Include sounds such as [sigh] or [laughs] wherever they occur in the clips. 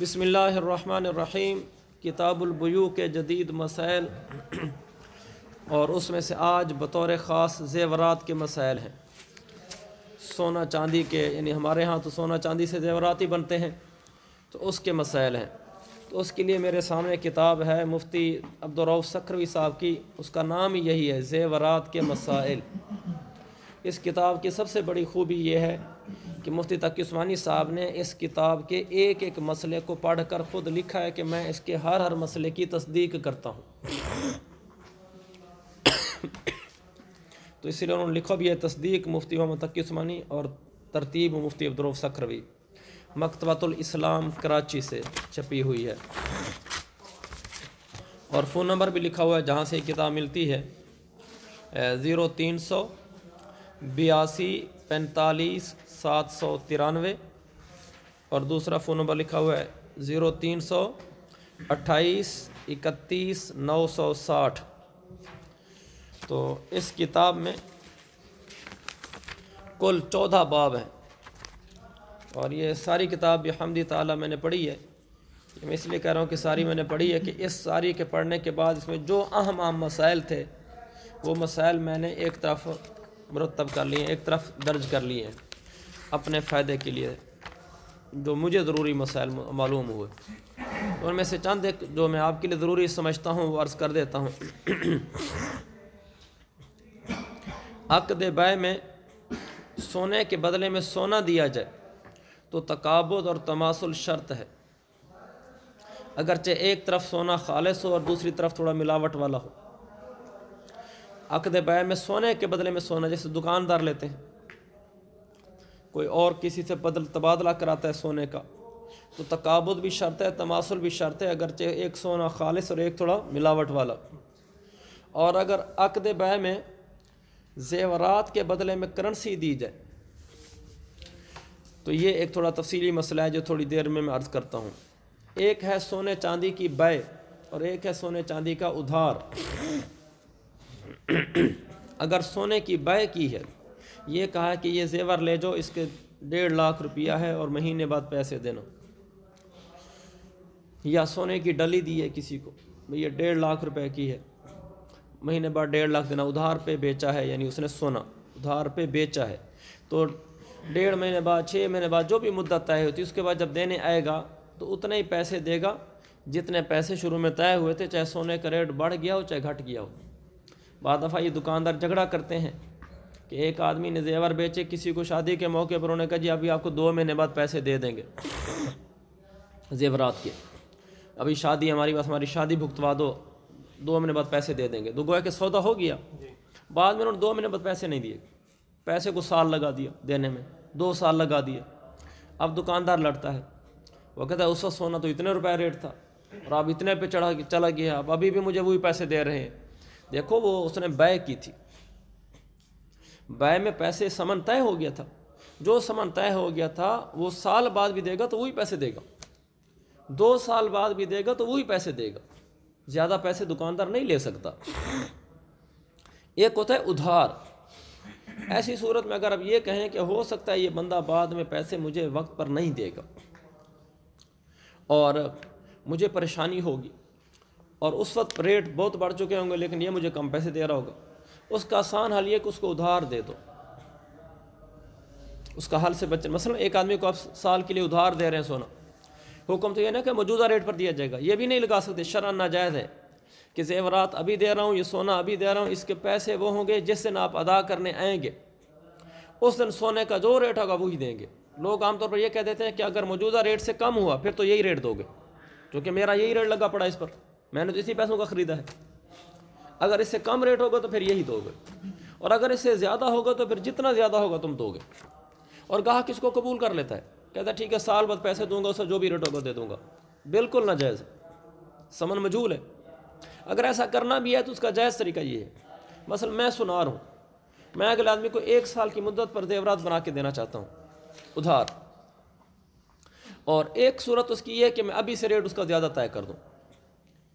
बसमीम किताबुलबयू के जदीद मसाइल और उसमें से आज बतौर ख़ास जेवरात के मसाइल हैं सोना चांदी के यानी हमारे यहाँ तो सोना चांदी से जेवरात ही बनते हैं तो उसके मसाइल हैं तो उसके लिए मेरे सामने किताब है मुफ्ती अब्दुलरऊफ़ सक्रवी साहब की उसका नाम ही यही है जेवरात के मसाइल इस किताब की सबसे बड़ी खूबी ये है कि मुफ्ती तकी उस्मानी साहब ने इस किताब के एक एक मसले को पढ़ कर ख़ुद लिखा है कि मैं इसके हर हर मसले की तस्दीक करता हूँ [coughs] तो इसलिए उन्होंने लिखा भी है तस्दीक मुफ्ती मोहम्मद तकी उस्मानी और तरतीब मुफ्ती अब्दुल सक्रवी मकतबतुल इस्लाम कराची से छपी हुई है और फ़ोन नंबर भी लिखा हुआ है जहाँ से किताब मिलती है ज़ीरो तीन सौ बयासी पैंतालीस सात सौ तिरानवे और दूसरा फ़ोन नंबर लिखा हुआ है ज़ीरो तीन सौ अट्ठाईस इकतीस नौ सौ साठ तो इस किताब में कुल चौदह बाब हैं और ये सारी किताब भी हमदी ताला मैंने पढ़ी है मैं इसलिए कह रहा हूँ कि सारी मैंने पढ़ी है कि इस सारी के पढ़ने के बाद इसमें जो अहम अहम मसाइल थे वो मसाइल मैंने एक तरफ मुरतब कर लिए एक तरफ दर्ज कर लिए हैं अपने फ़ायदे के लिए जो मुझे ज़रूरी मसाइल मालूम हुए उनमें से चंद एक जो मैं आपके लिए ज़रूरी समझता हूँ वो अर्ज़ कर देता हूँ अकद बाय में सोने के बदले में सोना दिया जाए तो तकाबुद और तमासुल शर्त है अगरचे एक तरफ सोना खालिश हो और दूसरी तरफ थोड़ा मिलावट वाला हो अकद बाय में सोने के बदले में सोना जैसे दुकानदार लेते हैं कोई और किसी से बदल तबादला कराता है सोने का तो तकाबुद भी शर्त है तमासुल भी शर्त है अगरचे एक सोना खालिश और एक थोड़ा मिलावट वाला और अगर अकद बह में जेवरात के बदले में करंसी दी जाए तो ये एक थोड़ा तफसीली मसला है जो थोड़ी देर में मैं अर्ज़ करता हूँ एक है सोने चांदी की बै और एक है सोने चांदी का उधार अगर सोने की बै की है ये कहा कि ये जेवर ले जाओ इसके डेढ़ लाख रुपया है और महीने बाद पैसे देना या सोने की डली दी है किसी को भैया डेढ़ लाख रुपए की है महीने बाद डेढ़ लाख देना उधार पे बेचा है यानी उसने सोना उधार पे बेचा है तो डेढ़ महीने बाद छः महीने बाद जो भी मुद्दत तय होती है उसके बाद जब देने आएगा तो उतने ही पैसे देगा जितने पैसे शुरू में तय हुए थे चाहे सोने का रेट बढ़ गया हो चाहे घट गया हो बाद दफ़ा ये दुकानदार झगड़ा करते हैं कि एक आदमी ने जेवर बेचे किसी को शादी के मौके पर उन्होंने कहा जी अभी आपको दो महीने बाद पैसे दे देंगे [laughs] जेवरात के अभी शादी हमारी बस हमारी शादी भुगतवा दो दो महीने बाद पैसे दे देंगे दो तो गोया के सौदा हो गया बाद में उन्होंने दो महीने बाद पैसे नहीं दिए पैसे को साल लगा दिया देने में दो साल लगा दिए अब दुकानदार लड़ता है वो कहता है उस वक्त सोना तो इतने रुपये रेट था और आप इतने पे चढ़ा चला गया अब अभी भी मुझे वही पैसे दे रहे हैं देखो वो उसने बै की थी बाय में पैसे समन तय हो गया था जो समन तय हो गया था वो साल बाद भी देगा तो वही पैसे देगा दो साल बाद भी देगा तो वही पैसे देगा ज़्यादा पैसे दुकानदार नहीं ले सकता एक होता है उधार ऐसी सूरत में अगर आप ये कहें कि हो सकता है ये बंदा बाद में पैसे मुझे वक्त पर नहीं देगा और मुझे परेशानी होगी और उस वक्त रेट बहुत बढ़ चुके होंगे लेकिन ये मुझे कम पैसे दे रहा होगा उसका आसान हल ये कि उसको उधार दे दो उसका हल से बचना मसलन एक आदमी को आप साल के लिए उधार दे रहे हैं सोना हुक्म तो ये ना कि मौजूदा रेट पर दिया जाएगा ये भी नहीं लगा सकते शरा नाजायज़ है कि जेवरात अभी दे रहा हूँ ये सोना अभी दे रहा हूँ इसके पैसे वो होंगे जिस दिन आप अदा करने आएंगे उस दिन सोने का जो रेट होगा वही देंगे लोग आमतौर पर यह कह देते हैं कि अगर मौजूदा रेट से कम हुआ फिर तो यही रेट दोगे क्योंकि मेरा यही रेट लगा पड़ा इस पर मैंने तो इसी पैसों का ख़रीदा है अगर इससे कम रेट होगा तो फिर यही दोगे और अगर इससे ज़्यादा होगा तो फिर जितना ज़्यादा होगा तुम दोगे और गाहक इसको कबूल कर लेता है कहता है ठीक है साल बाद पैसे दूंगा उससे जो भी रेट होगा दे दूंगा बिल्कुल नाजायज़ समन मजूल है अगर ऐसा करना भी है तो उसका जायज़ तरीका ये है मसल मैं सुनार हूँ मैं अगले आदमी को एक साल की मुद्दत पर देवरात बना के देना चाहता हूँ उधार और एक सूरत उसकी ये है कि मैं अभी से रेट उसका ज़्यादा तय कर दूँ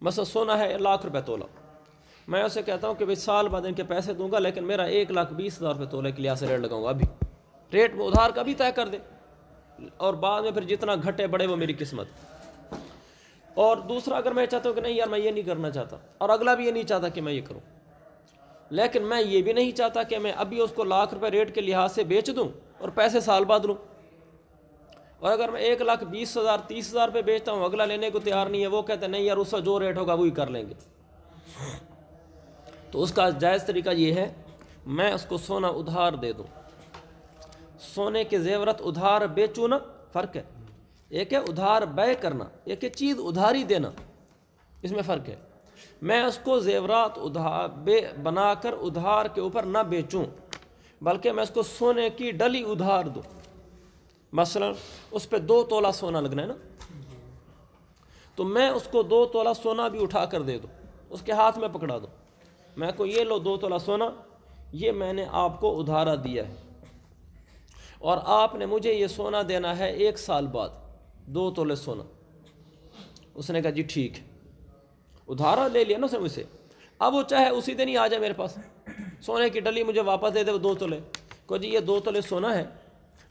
मसल सोना है लाख रुपये तोला मैं उसे कहता हूँ कि भाई साल बाद इनके पैसे दूंगा लेकिन मेरा एक लाख बीस हज़ार रुपये तोले के लिहाज से रेट लगाऊंगा अभी रेट वो उधार का भी तय कर दे और बाद में फिर जितना घटे बढ़े वो मेरी किस्मत और दूसरा अगर मैं चाहता हूँ कि नहीं यार मैं ये नहीं करना चाहता और अगला भी ये नहीं चाहता कि मैं ये करूँ लेकिन मैं ये भी नहीं चाहता कि मैं अभी उसको लाख रुपये रेट के लिहाज से बेच दूँ और पैसे साल बाद लूँ और अगर मैं एक लाख बीस हज़ार तीस हज़ार रुपये बेचता हूँ अगला लेने को तैयार नहीं है वो कहते नहीं यार उसका जो रेट होगा वही कर लेंगे तो उसका जायज़ तरीका ये है मैं उसको सोना उधार दे दूँ सोने के जेवरत उधार बेचू ना फ़र्क है एक है उधार बय करना एक है चीज़ उधारी देना इसमें फ़र्क है मैं उसको जेवरात उधार बे बना कर उधार के ऊपर ना बेचूं बल्कि मैं उसको सोने की डली उधार दूँ मसलन उस पर दो तोला सोना लगना है ना तो मैं उसको दो तोला सोना भी उठा कर दे दूँ उसके हाथ में पकड़ा दूँ मैं को ये लो दो तोला सोना ये मैंने आपको उधारा दिया है और आपने मुझे ये सोना देना है एक साल बाद दो तोले सोना उसने कहा जी ठीक है उधारा ले लिया ना उसने मुझसे अब वो चाहे उसी दिन ही आ जाए मेरे पास सोने की डली मुझे वापस दे दे वो दो तोले को जी ये दो तोले सोना है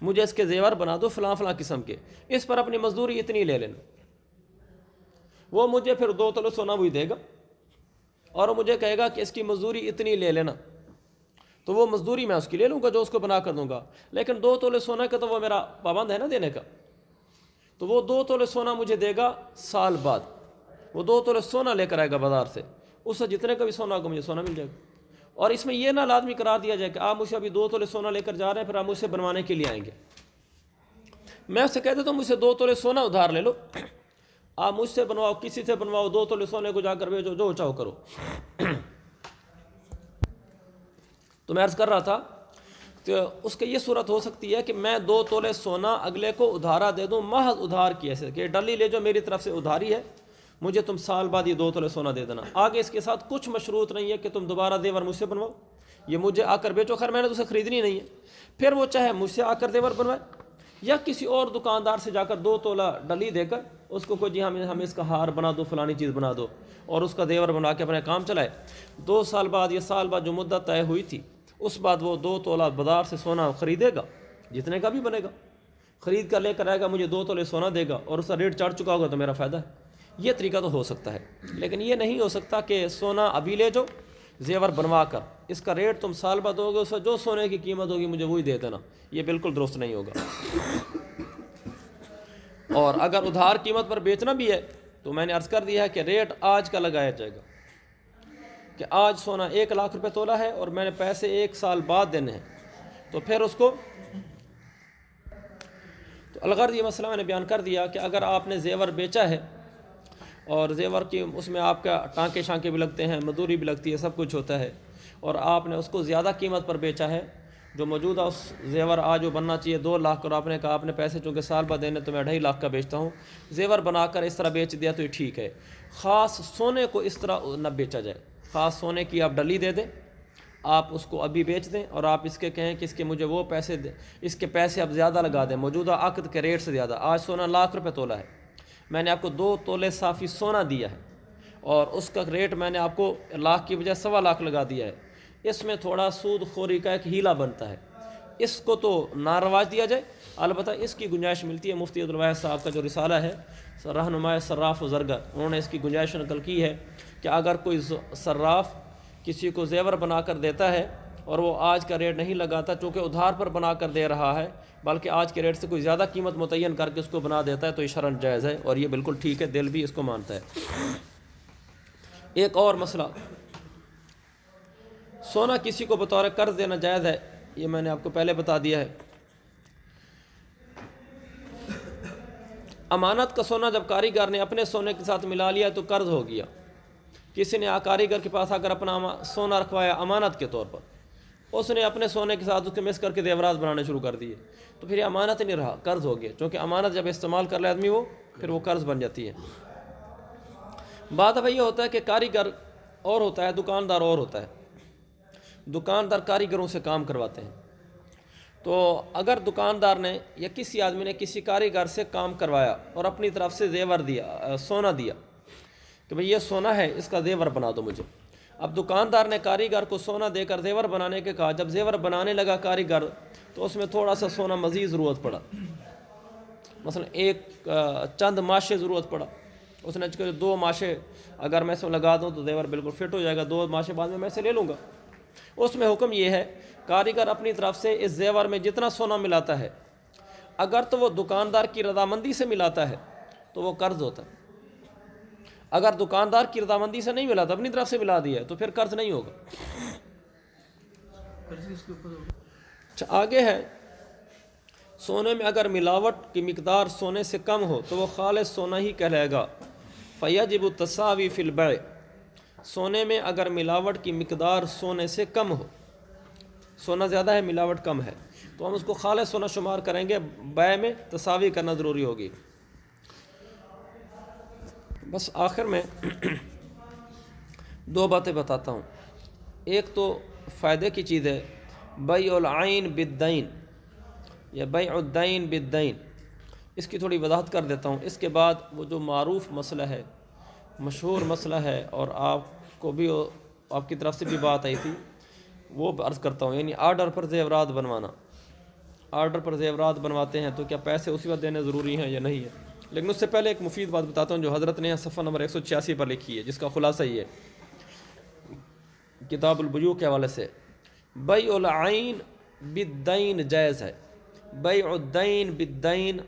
मुझे इसके जेवर बना दो फलां फलां किस्म के इस पर अपनी मजदूरी इतनी ले लेना वो मुझे फिर दो तोले सोना भी देगा और मुझे कहेगा कि इसकी मजदूरी इतनी ले लेना तो वो मजदूरी मैं उसकी ले लूँगा जो उसको बना कर दूँगा लेकिन दो तोले सोना का तो वो मेरा पाबंद है ना देने का तो वो दो तोले सोना मुझे देगा साल बाद वो दो तोले सोना लेकर आएगा बाजार से उससे जितने का भी सोना होगा मुझे सोना मिल जाएगा और इसमें यह ना लाजमी करा दिया जाए कि आप मुझे अभी दो तोले सोना लेकर जा रहे हैं फिर आप मुझसे बनवाने के लिए आएंगे मैं उससे कहता तो मुझसे दो तोले सोना उधार ले लो आप मुझसे बनवाओ किसी से बनवाओ दो तोले सोने को जाकर बेचो जो चाहो करो [clears throat] तो मैं अर्ज कर रहा था तो उसके ये सूरत हो सकती है कि मैं दो तोले सोना अगले को उधारा दे दूँ महज उधार की ऐसे कि डली ले जो मेरी तरफ से उधारी है मुझे तुम साल बाद ये दो तोले सोना दे देना आगे इसके साथ कुछ मशरूत नहीं है कि तुम दोबारा देवर मुझसे बनवाओ ये मुझे आकर बेचो खैर मैंने तुझे तो उसे ख़रीदनी नहीं है फिर वो चाहे मुझसे आकर देवर बनवाए या किसी और दुकानदार से जाकर दो तोला डली देकर उसको कोई जी हमें हमें इसका हार बना दो फलानी चीज़ बना दो और उसका देवर बना के अपना काम चलाए दो साल बाद या साल बाद जो मुद्दा तय हुई थी उस बाद वो दो तोला बाजार से सोना ख़रीदेगा जितने का भी बनेगा ख़रीद कर लेकर आएगा मुझे दो तोले सोना देगा और उसका रेट चढ़ चुका होगा तो मेरा फ़ायदा है ये तरीका तो हो सकता है लेकिन ये नहीं हो सकता कि सोना अभी ले जाओ जेवर बनवा कर इसका रेट तुम साल बाद दोगे उसका जो सोने की कीमत होगी मुझे वही दे देना ये बिल्कुल दुरुस्त नहीं होगा और अगर उधार कीमत पर बेचना भी है तो मैंने अर्ज़ कर दिया है कि रेट आज का लगाया जाएगा कि आज सोना एक लाख रुपए तोला है और मैंने पैसे एक साल बाद देने हैं तो फिर उसको तो अलगर्द ये मसला मैंने बयान कर दिया कि अगर आपने जेवर बेचा है और जेवर की उसमें आपका टाँके शांके भी लगते हैं मजदूरी भी लगती है सब कुछ होता है और आपने उसको ज़्यादा कीमत पर बेचा है जो मौजूदा उस जेवर आज वो बनना चाहिए दो लाख और आपने कहा आपने पैसे चूँकि साल बाद देने तो मैं ढाई लाख का बेचता हूँ जेवर बनाकर इस तरह बेच दिया तो ये ठीक है ख़ास सोने को इस तरह न बेचा जाए ख़ास सोने की आप डली दे दें आप उसको अभी बेच दें और आप इसके कहें कि इसके मुझे वो पैसे दें इसके पैसे आप ज़्यादा लगा दें मौजूदा अकद के रेट से ज़्यादा आज सोना लाख रुपये तोला है मैंने आपको दो तोले साफ़ी सोना दिया है और उसका रेट मैंने आपको लाख की बजाय सवा लाख लगा दिया है इसमें थोड़ा सूद खोरी का एक हीला बनता है इसको तो नारवाज दिया जाए अलबत् इसकी गुंजाइश मिलती है मुफ्ती अब्दुलवाह साहब का जो रिसाला है रहनुमा सर्राफ जरगा उन्होंने इसकी गुंजाइश नकल की है कि अगर कोई सर्राफ किसी को जेवर बना कर देता है और वो आज का रेट नहीं लगाता चूँकि उधार पर बना कर दे रहा है बल्कि आज के रेट से कोई ज़्यादा कीमत मुतन करके उसको बना देता है तो ये शरण जायज़ है और ये बिल्कुल ठीक है दिल भी इसको मानता है एक और मसला सोना किसी को बतौर कर्ज देना जायज़ है ये मैंने आपको पहले बता दिया है अमानत का सोना जब कारीगर ने अपने सोने के साथ मिला लिया तो कर्ज हो गया किसी ने आ कारीगर के पास आकर अपना सोना रखवाया अमानत के तौर पर उसने अपने सोने के साथ उसके मिस करके देवराज बनाने शुरू कर दिए तो फिर अमानत नहीं रहा कर्ज हो गया क्योंकि अमानत जब इस्तेमाल कर ले आदमी वो फिर वो कर्ज बन जाती है बात अब यह होता है कि कारीगर और होता है दुकानदार और होता है दुकानदार कारीगरों से काम करवाते हैं तो अगर दुकानदार ने या किसी आदमी ने किसी कारीगर से काम करवाया और अपनी तरफ से जेवर दिया सोना दिया कि भाई ये सोना है इसका जेवर बना दो मुझे अब दुकानदार ने कारीगर को सोना देकर जेवर बनाने के कहा जब जेवर बनाने लगा कारीगर तो उसमें थोड़ा सा सोना मज़ीद ज़रूरत पड़ा मसलन एक चंद माशे ज़रूरत पड़ा उसने दो माशे अगर मैं इसमें लगा दूँ तो जेवर बिल्कुल फिट हो जाएगा दो माशे बाद में मैं इसे ले लूँगा उसमें हुक्म यह है कारीगर अपनी तरफ से इस जेवर में जितना सोना मिलाता है अगर तो वो दुकानदार की रजामंदी से मिलाता है तो वो कर्ज़ होता है अगर दुकानदार की रजामंदी से नहीं मिलाता तो अपनी तरफ से मिला दिया तो फिर कर्ज़ नहीं होगा अच्छा आगे है सोने में अगर मिलावट की मकदार सोने से कम हो तो वह खाल सोना ही कहलाएगा फैया जब तस्वी फिलबाए सोने में अगर मिलावट की मकदार सोने से कम हो सोना ज़्यादा है मिलावट कम है तो हम उसको खाल सोना शुमार करेंगे बाय में तसावी करना ज़रूरी होगी बस आखिर में दो बातें बताता हूँ एक तो फ़ायदे की चीज़ है बई बैन बिदैन या बई बैन बिदैन इसकी थोड़ी वजाहत कर देता हूँ इसके बाद वो जो मरूफ मसला है मशहूर मसला है और आपको भी आपकी तरफ से भी बात आई थी वो अर्ज़ करता हूँ यानी आर्डर पर जेवरात बनवाना आर्डर पर जेवरात बनवाते हैं तो क्या पैसे उसी वक्त देने ज़रूरी हैं या नहीं है लेकिन उससे पहले एक मुफीद बात बताता हूँ जो हज़रत ने सफ़ा नंबर एक सौ छियासी पर लिखी है जिसका खुलासा ये किताबुलबयू के हवाले से बैन बिदैन जायज़ है उद्दैन बिदैन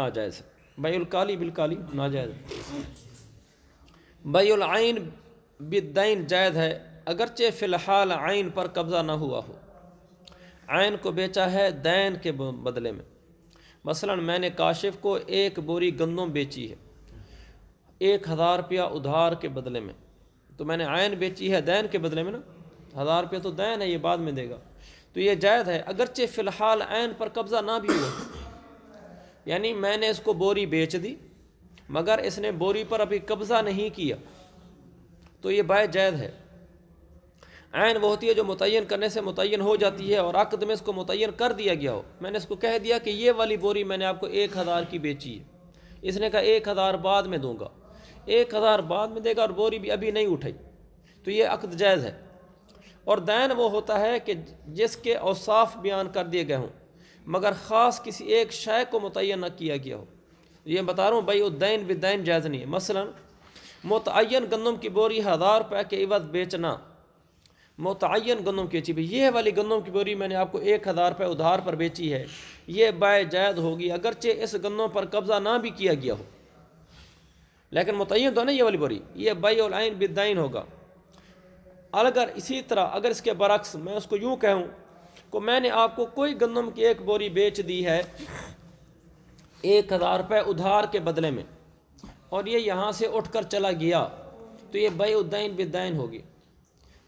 नाजायज़ है उलकाली बिलकाली नाजायज़ बैन बिदैन जायद है अगरचे फ़िलहाल आइन पर कब्ज़ा ना हुआ हो आइन को बेचा है दैन के बदले में मसलन मैंने काशिफ को एक बोरी गंदम बेची है एक हज़ार रुपया उधार के बदले में तो मैंने आयन बेची है दैन के बदले में ना हज़ार रुपया तो दैन है ये बाद में देगा तो ये जायद है अगरचे फ़िलहाल आयन पर कब्ज़ा ना भी हुआ यानी मैंने इसको बोरी बेच दी मगर इसने बोरी पर अभी कब्ज़ा नहीं किया तो ये बाय जायद है आयन वो होती है जो मुतन करने से मुतन हो जाती है और अकद में इसको मुतन कर दिया गया हो मैंने इसको कह दिया कि ये वाली बोरी मैंने आपको एक हज़ार की बेची है इसने कहा एक हज़ार बाद में दूंगा एक हज़ार बाद में देगा और बोरी भी अभी नहीं उठाई तो ये अकद जायज़ है और दैन वो होता है कि जिसके औसाफ बयान कर दिए गए हों मगर ख़ास किसी एक शय को मुतन न किया गया हो ये बता रहा हूँ भाई उद्दैन बिदैन जायज़ नहीं है मसला मुतन गंदम की बोरी हज़ार रुपये के इवज बेचना मुतन गंदम की बेची ये वाली गंदम की बोरी मैंने आपको एक हज़ार रुपये उधार पर बेची है ये बाय जायद होगी अगरचे इस गंदम पर कब्ज़ा ना भी किया गया हो लेकिन मतन तो नहीं ये वाली बोरी ये बाई और आइन बिदाइन होगा अगर इसी तरह अगर इसके बरक्स मैं उसको यूँ कहूँ को मैंने आपको कोई गंदम की एक बोरी बेच दी है एक हज़ार रुपये उधार के बदले में और ये यहाँ से उठ कर चला गया तो ये बे उद्दैन बिदैन होगी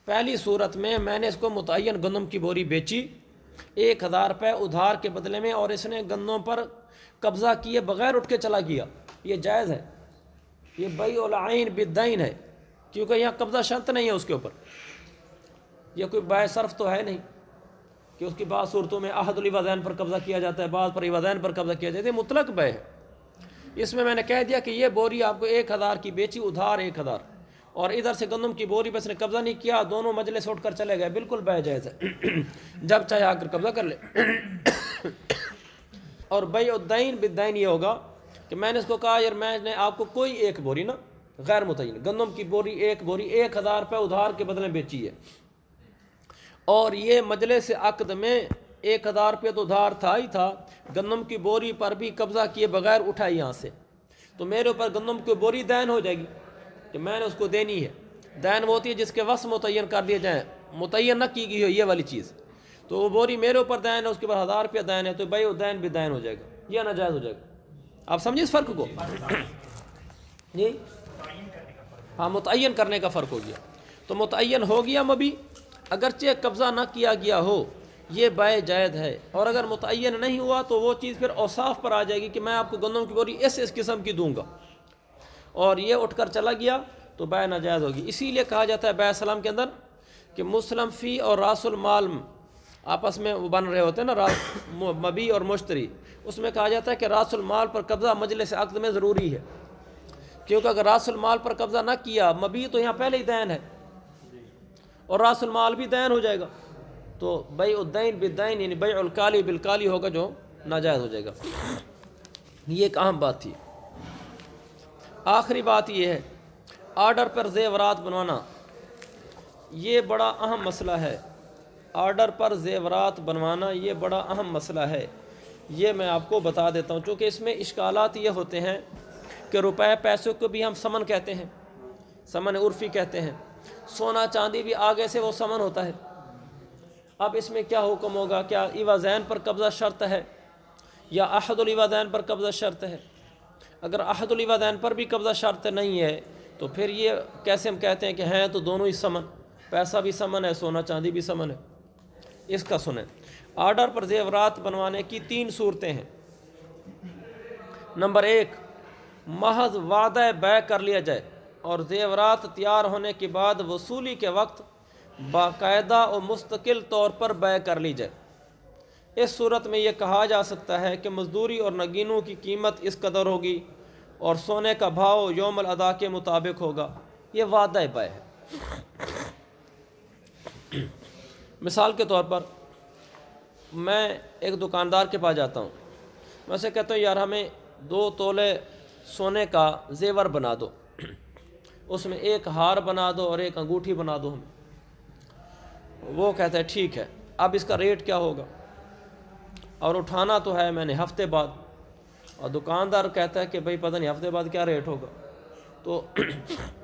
पहली सूरत में मैंने इसको मुतन गंदम की बोरी बेची एक हज़ार रुपये उधार के बदले में और इसने गंदों पर कब्ज़ा किए बग़ैर उठ के चला गया ये जायज़ है ये बई उलाइन बिदैन है क्योंकि यहाँ कब्ज़ा शर्त नहीं है उसके ऊपर यह कोई बाय सर्फ तो है नहीं कि उसकी बाद सूरतों में वज़ैन पर कब्ज़ा किया जाता है बाद पर वज़ैन पर कब्ज़ा किया जाता है मुतलक बय है इसमें मैंने कह दिया कि ये बोरी आपको एक हज़ार की बेची उधार एक हज़ार और इधर से गंदम की बोरी पर इसने कब्ज़ा नहीं किया दोनों से उठ कर चले गए बिल्कुल बेजायज़ है [coughs] जब चाहे आकर कब्ज़ा कर ले [coughs] और बई उद्दैन बिदैन ये होगा कि मैंने इसको कहा यार मैंने आपको कोई एक बोरी ना गैर मुतिन गंदम की बोरी एक बोरी एक हज़ार रुपये उधार के बदले बेची है और ये मजले से अकद में एक हज़ार रुपये तो उधार था ही था गंदम की बोरी पर भी कब्ज़ा किए बगैर उठाई यहाँ से तो मेरे ऊपर गंदम की बोरी दैन हो जाएगी कि मैंने उसको देनी है दैन वो होती है जिसके वस मुतन कर दिए जाएँ मुतन न की गई हो ये वाली चीज़ तो वो बोरी मेरे ऊपर दैन है उसके ऊपर हज़ार रुपया दैन है तो भाई वो दैन भी दैन हो जाएगा यह नाजायज़ हो जाएगा आप समझिए इस फ़र्क को जी हाँ मुतन करने का फ़र्क हो गया तो मुतन हो गया मबी अगरचे कब्ज़ा ना किया गया हो ये बाय जायद है और अगर मुतन नहीं हुआ तो वो चीज़ फिर औसाफ पर आ जाएगी कि मैं आपको गंदम की बोरी इस इस किस्म की दूंगा और ये उठ कर चला गया तो बाय नाजायज़ होगी इसीलिए कहा जाता है बैसलाम के अंदर कि मुस्लम फ़ी और रासुल आपस में वो बन रहे होते हैं ना मबी और मुश्तरी उसमें कहा जाता है कि रासुल माल पर कब्ज़ा मजलिस अकद में ज़रूरी है क्योंकि अगर रासुल माल पर कब्ज़ा ना किया मबी तो यहाँ पहले ही दैन है और रासलमाल भी दैन हो जाएगा तो बई उदैन बिदैन यानी बई उलकाली बिलकाली होगा जो नाजायज़ हो जाएगा ये एक अहम बात थी आखिरी बात यह है आर्डर पर जेवरात बनवाना ये बड़ा अहम मसला है आर्डर पर जेवरात बनवाना ये बड़ा अहम मसला है ये मैं आपको बता देता हूँ चूँकि इसमें इश्कालात ये होते हैं कि रुपए पैसों को भी हम समन कहते हैं समन उर्फ़ी कहते हैं सोना चांदी भी आगे से वो समन होता है अब इसमें क्या हुक्म होगा क्या इवाजैन पर कब्ज़ा शर्त है या अहदुलवादैन पर कब्ज़ा शर्त है अगर अहदुलवादैन पर भी कब्ज़ा शर्त नहीं है तो फिर ये कैसे हम कहते हैं कि हैं तो दोनों ही समन पैसा भी समन है सोना चांदी भी समन है इसका सुने आर्डर पर जेवरात बनवाने की तीन सूरतें हैं नंबर एक महज वादा बै कर लिया जाए और ज़ेवरात तैयार होने के बाद वसूली के वक्त बाकायदा और मुस्तकिल तौर पर बै कर ली जाए इस सूरत में यह कहा जा सकता है कि मजदूरी और नगीनों की कीमत इस कदर होगी और सोने का भाव योम अदा के मुताबिक होगा ये वादा बाय है मिसाल के तौर पर मैं एक दुकानदार के पास जाता हूँ मैं उसे कहता हूँ यार हमें दो तोले सोने का जेवर बना दो उसमें एक हार बना दो और एक अंगूठी बना दो हमें वो कहता है ठीक है अब इसका रेट क्या होगा और उठाना तो है मैंने हफ्ते बाद और दुकानदार कहता है कि भाई पता नहीं हफ्ते बाद क्या रेट होगा तो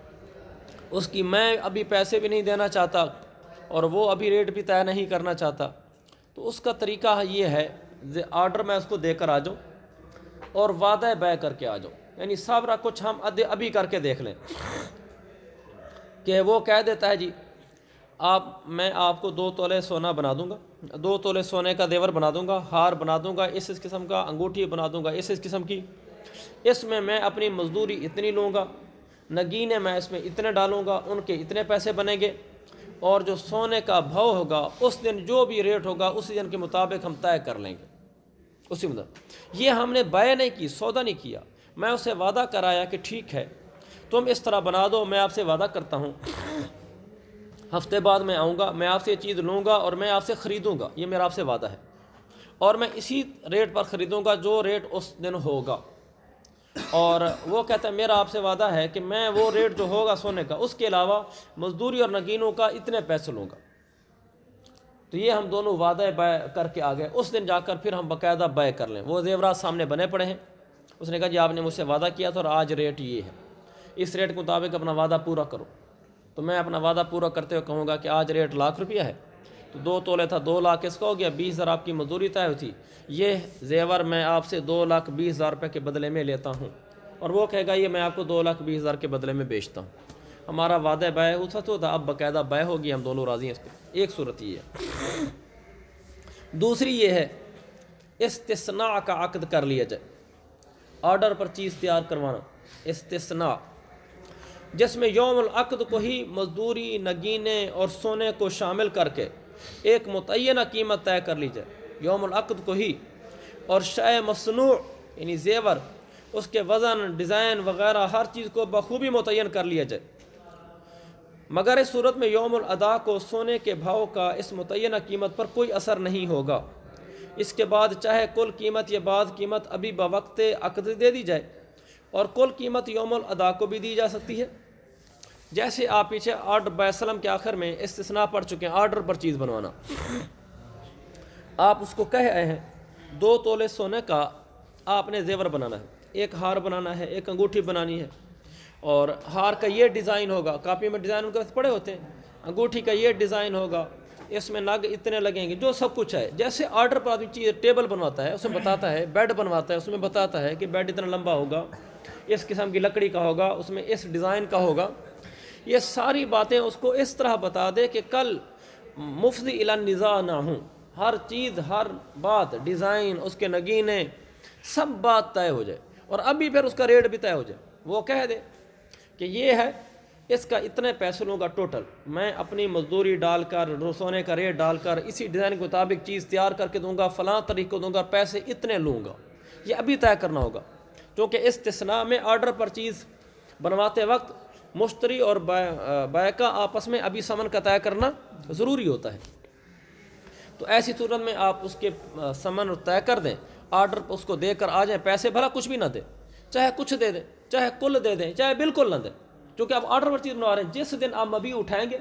[clears throat] उसकी मैं अभी पैसे भी नहीं देना चाहता और वो अभी रेट भी तय नहीं करना चाहता तो उसका तरीका ये है ऑर्डर मैं उसको देकर आ जाऊँ और वादा बह करके आ जाऊँ यानी सबरा कुछ हम अद अभी करके देख लें कि वो कह देता है जी आप मैं आपको दो तोले सोना बना दूंगा दो तोले सोने का देवर बना दूंगा हार बना दूंगा इस इस किस्म का अंगूठी बना दूंगा इस इस किस्म की इसमें मैं अपनी मजदूरी इतनी लूँगा नगीने मैं इसमें इतने डालूँगा उनके इतने पैसे बनेंगे और जो सोने का भाव होगा उस दिन जो भी रेट होगा उसी दिन के मुताबिक हम तय कर लेंगे उसी मतलब ये हमने बाय नहीं की सौदा नहीं किया मैं उससे वादा कराया कि ठीक है तुम इस तरह बना दो मैं आपसे वादा करता हूँ हफ्ते बाद मैं आऊँगा मैं आपसे ये चीज़ लूँगा और मैं आपसे ख़रीदूँगा ये मेरा आपसे वादा है और मैं इसी रेट पर ख़रीदूँगा जो रेट उस दिन होगा और वो कहता है मेरा आपसे वादा है कि मैं वो रेट जो होगा सोने का उसके अलावा मज़दूरी और नगीनों का इतने पैसे लूँगा तो ये हम दोनों वादे बाय करके आ गए उस दिन जाकर फिर हम बाकायदा बाय कर लें वो जेवरात सामने बने पड़े हैं उसने कहा जी आपने मुझसे वादा किया था और आज रेट ये है इस रेट के मुताबिक अपना वादा पूरा करो तो मैं अपना वादा पूरा करते हुए कहूँगा कि आज रेट लाख रुपया है तो दो तोले था दो लाख इसका हो गया बीस हज़ार आपकी मजदूरी तय हुई थी ये जेवर मैं आपसे दो लाख बीस हज़ार रुपये के बदले में लेता हूँ और वो कहेगा ये मैं आपको दो लाख बीस हज़ार के बदले में बेचता हूँ हमारा वादा बै उस तो था अब बाकायदा बै होगी हम दोनों राज़ी हैं इस पर एक सूरत ये है दूसरी ये है इसतना का अकद कर लिया जाए ऑर्डर पर चीज़ तैयार करवाना इसतना जिसमें यौमकद को ही मजदूरी नगीने और सोने को शामिल करके एक मुतना कीमत तय कर ली जाए यौमकद को ही और शय मसनू यानी जेवर उसके वज़न डिज़ाइन वगैरह हर चीज़ को बखूबी मुतन कर लिया जाए मगर इस सूरत में यौम अदा को सोने के भाव का इस मुतना कीमत पर कोई असर नहीं होगा इसके बाद चाहे कुल कीमत या बाद कीमत अभी बवक्त अकद दे दी जाए और कुल कीमत योम अदा को भी दी जा सकती है जैसे आप पीछे आर्डर बैसलम के आखिर में इस्तना पड़ चुके हैं आर्डर पर चीज़ बनवाना आप उसको कह आए हैं दो तोले सोने का आपने जेवर बनाना है एक हार बनाना है एक अंगूठी बनानी है और हार का ये डिज़ाइन होगा कापी में डिज़ाइन उनके पड़े होते हैं अंगूठी का ये डिज़ाइन होगा इसमें नग इतने लगेंगे जो सब कुछ है जैसे ऑर्डर पर आदमी चीज़ टेबल बनवाता है उसमें बताता है बेड बनवाता है उसमें बताता है कि बेड इतना लंबा होगा इस किस्म की लकड़ी का होगा उसमें इस डिज़ाइन का होगा ये सारी बातें उसको इस तरह बता दे कि कल मुफ्त इला निज़ा ना हूँ हर चीज़ हर बात डिज़ाइन उसके नगीने सब बात तय हो जाए और अभी फिर उसका रेट भी तय हो जाए वो कह दे कि ये है इसका इतने पैसे लूँगा टोटल मैं अपनी मजदूरी डालकर रसोने का रेट डालकर इसी डिज़ाइन के मुताबिक चीज़ तैयार करके दूंगा फ़लाँ तरीक को दूंगा पैसे इतने लूँगा ये अभी तय करना होगा क्योंकि तस्ना में आर्डर पर चीज़ बनवाते वक्त मुश्तरी और बायका आपस में अभी समन का तय करना ज़रूरी होता है तो ऐसी सूरत में आप उसके समन तय कर दें आर्डर उसको देकर आ जाएँ पैसे भला कुछ भी ना दें चाहे कुछ दे दें चाहे कुल दे दें चाहे बिल्कुल ना दें चूँकि आप ऑर्डर पर चीज़ बनवा रहे हैं जिस दिन आप मबी उठाएंगे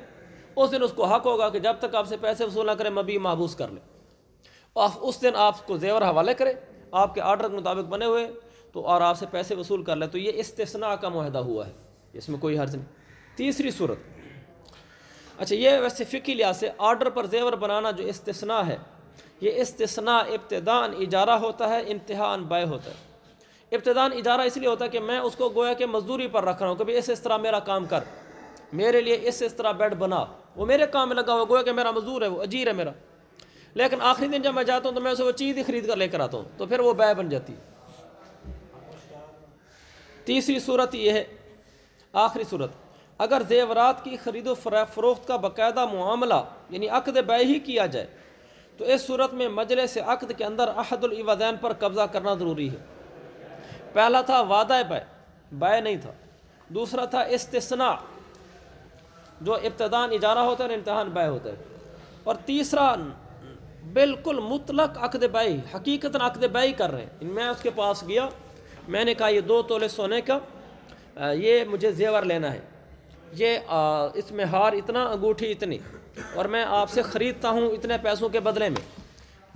उस दिन उसको हक होगा कि जब तक आपसे पैसे वसूल ना करें मबी महबूस कर लें और उस दिन आपको जेवर हवाले करें आपके आर्डर के मुताबिक बने हुए तो और आपसे पैसे वसूल कर लें तो ये इस्तना का माहदा हुआ है इसमें कोई हर्ज नहीं तीसरी सूरत अच्छा ये वैसे फ़िकी लिहाज से आर्डर पर जेवर बनाना जो इस्तना है ये इस्तना इब्तदान इजारा होता है इम्तहान बाय होता है इब्तदान इजारा इसलिए होता है कि मैं उसको गोया के मजदूरी पर रख रहा हूँ कभी इस इस तरह मेरा काम कर मेरे लिए इस इस तरह बेड बना वो मेरे काम में लगा हुआ गोया कि मेरा मजदूर है वो अजीर है मेरा लेकिन आखिरी दिन जब मैं जाता हूँ तो मैं उसे वो चीज़ ही खरीद कर लेकर आता हूँ तो फिर वो बै बन जाती तीसरी सूरत यह है आखिरी सूरत अगर जेवरात की खरीदो फरोख्त का बाकायदा मामला यानी अकद बै ही किया जाए तो इस सूरत में मजल से अकद के अंदर अहदुलवदैन पर कब्ज़ा करना ज़रूरी है पहला था वादा बय बाय नहीं था दूसरा था इस्तना जो इब्तदान इजारा होता है और इम्तहान बाय होता है और तीसरा बिल्कुल मुतलक अकद बाई हकीकता अकद बाई कर रहे हैं मैं उसके पास गया मैंने कहा ये दो तोले सोने का ये मुझे जेवर लेना है ये इसमें हार इतना अंगूठी इतनी और मैं आपसे ख़रीदता हूँ इतने पैसों के बदले में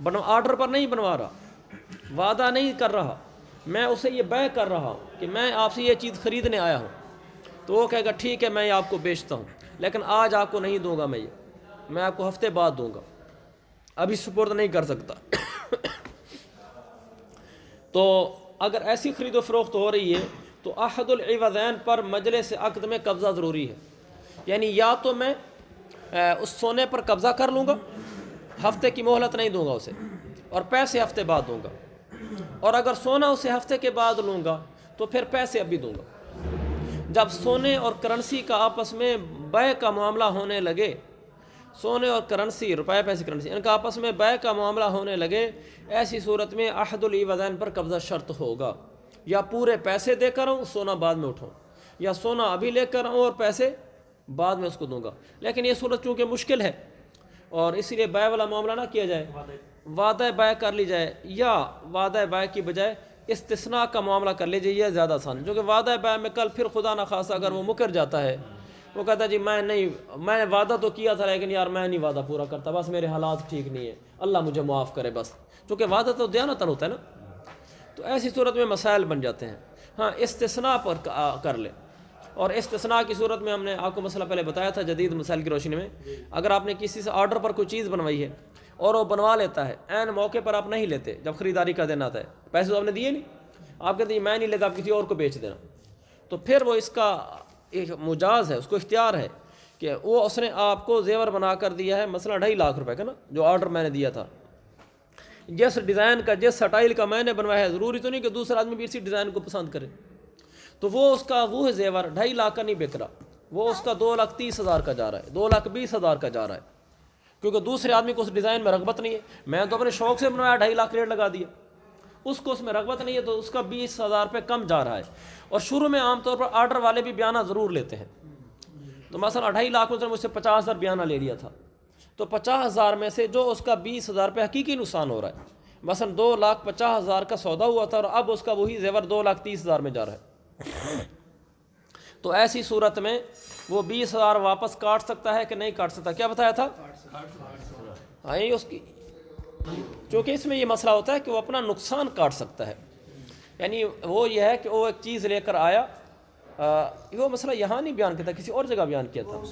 बन ऑर्डर पर नहीं बनवा रहा वादा नहीं कर रहा मैं उसे ये बै कर रहा हूँ कि मैं आपसे ये चीज़ ख़रीदने आया हूँ तो वो कहेगा ठीक है मैं आपको बेचता हूँ लेकिन आज आपको नहीं दूंगा मैं ये मैं आपको हफ्ते बाद दूंगा अभी सपोर्ट नहीं कर सकता [coughs] तो अगर ऐसी ख़रीदो फरोख्त हो रही है तो अहदुलवज़ैन पर से अकद में कब्ज़ा ज़रूरी है यानी या तो मैं उस सोने पर कब्ज़ा कर लूँगा हफ्ते की मोहलत नहीं दूंगा उसे और पैसे हफ्ते बाद दूंगा और अगर सोना उसे हफ्ते के बाद लूँगा तो फिर पैसे अभी दूँगा जब सोने और करंसी का आपस में बय का मामला होने लगे सोने और करंसी रुपए पैसे करंसी इनका आपस में बय का मामला होने लगे ऐसी सूरत में अहदुल वज़ैन पर कब्ज़ा शर्त होगा या पूरे पैसे देकर आऊँ सोना बाद में उठाऊँ या सोना अभी लेकर आऊँ और पैसे बाद में उसको दूंगा लेकिन ये सूरत चूँकि मुश्किल है और इसीलिए बय वाला मामला ना किया जाए वादा बाय कर ली जाए या वादा बाय की बजाय इस्तना का मामला कर लीजिए यह ज़्यादा आसान जो कि वादा बाय में कल फिर खुदा ना खासा अगर वो मुकर जाता है वो कहता है जी मैं नहीं मैंने वादा तो किया था लेकिन यार मैं नहीं वादा पूरा करता बस मेरे हालात ठीक नहीं है अल्लाह मुझे माफ़ करे बस चूँकि वादा तो दयानतन होता है ना तो ऐसी सूरत में मसाइल बन जाते हैं हाँ इस्तना पर कर ले और इसतना की सूरत में हमने आपको मसला पहले बताया था जदीद मसाइल की रोशनी में अगर आपने किसी से ऑर्डर पर कोई चीज़ बनवाई है और वो बनवा लेता है एन मौके पर आप नहीं लेते जब ख़रीदारी का देना था पैसे तो आपने दिए नहीं आप कहते मैं नहीं लेता आप किसी और को बेच देना तो फिर वो इसका एक मुजाज है उसको इख्तियार है कि वो उसने आपको जेवर बना कर दिया है मसला ढाई लाख रुपए का ना जो ऑर्डर मैंने दिया था जिस डिज़ाइन का जिस स्टाइल का मैंने बनवाया है ज़रूरी तो नहीं कि दूसरा आदमी भी इसी डिज़ाइन को पसंद करे तो वो उसका वो है जेवर ढाई लाख का नहीं बिक रहा वो उसका दो लाख तीस हज़ार का जा रहा है दो लाख बीस हज़ार का जा रहा है क्योंकि दूसरे आदमी को उस डिज़ाइन में रगबत नहीं है मैं तो अपने शौक से बनवाया ढाई लाख रेट लगा दिया उसको उसमें रगबत नहीं है तो उसका बीस हज़ार रुपये कम जा रहा है और शुरू में आमतौर पर आर्डर वाले भी बयाना ज़रूर लेते हैं तो मसल ढाई लाख उसने मुझसे पचास हज़ार बयाना ले लिया था तो पचास हज़ार में से जो उसका बीस हज़ार रुपये हकीकी नुकसान हो रहा है मसल दो लाख पचास हज़ार का सौदा हुआ था और अब उसका वही जेवर दो लाख तीस हज़ार में जा रहा है तो ऐसी सूरत में वो बीस हज़ार वापस काट सकता है कि नहीं काट सकता क्या बताया था हाँ उसकी क्योंकि इसमें ये मसला होता है कि वो अपना नुकसान काट सकता है यानी वो ये है कि वो एक चीज़ लेकर आया आ, वो मसला यहाँ नहीं बयान किया था किसी और जगह बयान किया था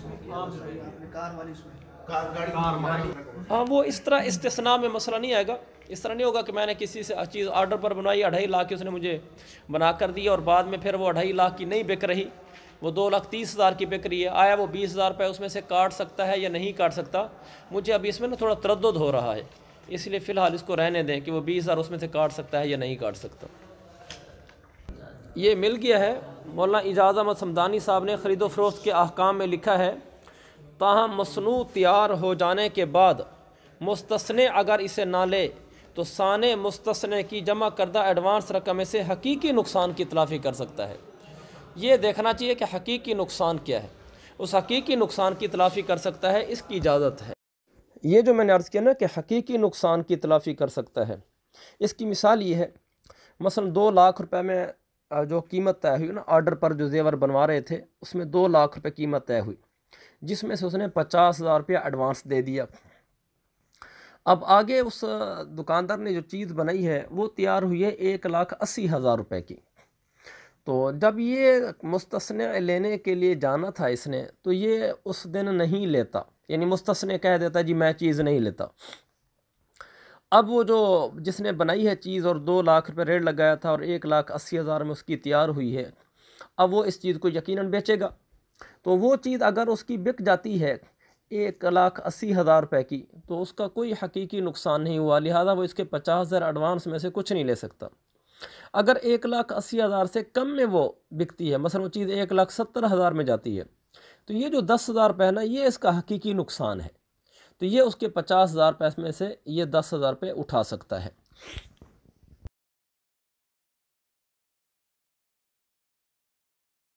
हाँ वो इस तरह इस्तना में मसला नहीं आएगा इस तरह नहीं होगा कि मैंने किसी से चीज़ ऑर्डर पर बनवाई अढ़ाई लाख की उसने मुझे बना कर दी और बाद में फिर वो अढ़ाई लाख की नहीं बिक रही वो दो लाख तीस हज़ार की बिक रही है आया वो बीस हज़ार रुपये उसमें से काट सकता है या नहीं काट सकता मुझे अभी इसमें ना थोड़ा तरद हो रहा है इसलिए फ़िलहाल इसको रहने दें कि वो बीस हज़ार उसमें से काट सकता है या नहीं काट सकता ये मिल गया है मौलाना इजाज़ अहमद समदानी साहब ने ख़रीदो फरोख्त के अहकाम में लिखा है ताहम मसनू तैयार हो जाने के बाद मुस्तने अगर इसे ना ले तो सान मुस्तने की जमा करदा एडवांस रकम से हकीकी नुकसान की तलाफ़ी कर सकता है ये देखना चाहिए कि हकीकी नुकसान क्या है उस हकीकी नुकसान की तलाफ़ी कर सकता है इसकी इजाज़त है ये जो मैंने अर्ज़ किया ना कि हकीकी नुकसान की तलाफ़ी कर सकता है इसकी मिसाल ये है मसल दो लाख रुपये में जो कीमत तय हुई ना ऑर्डर पर जो जेवर बनवा रहे थे उसमें दो लाख रुपये कीमत तय हुई जिसमें से उसने पचास हज़ार रुपया एडवांस दे दिया अब आगे उस दुकानदार ने जो चीज़ बनाई है वो तैयार हुई है एक लाख अस्सी हज़ार रुपये की तो जब ये मुस्तसन लेने के लिए जाना था इसने तो ये उस दिन नहीं लेता यानी मुस्तसन कह देता जी मैं चीज़ नहीं लेता अब वो जो जिसने बनाई है चीज़ और दो लाख रुपये रेट लगाया था और एक लाख अस्सी हज़ार में उसकी तैयार हुई है अब वो इस चीज़ को यकीनन बेचेगा तो वो चीज़ अगर उसकी बिक जाती है एक लाख अस्सी हज़ार रुपये की तो उसका कोई हकीकी नुकसान नहीं हुआ लिहाजा वो इसके पचास हज़ार एडवांस में से कुछ नहीं ले सकता अगर एक लाख अस्सी हज़ार से कम में वो बिकती है मसलन वो चीज़ एक लाख सत्तर हज़ार में जाती है तो ये जो दस हज़ार रुपये है ना ये इसका हकीकी नुकसान है तो ये उसके पचास हज़ार रुपये में से ये दस हज़ार रुपये उठा सकता है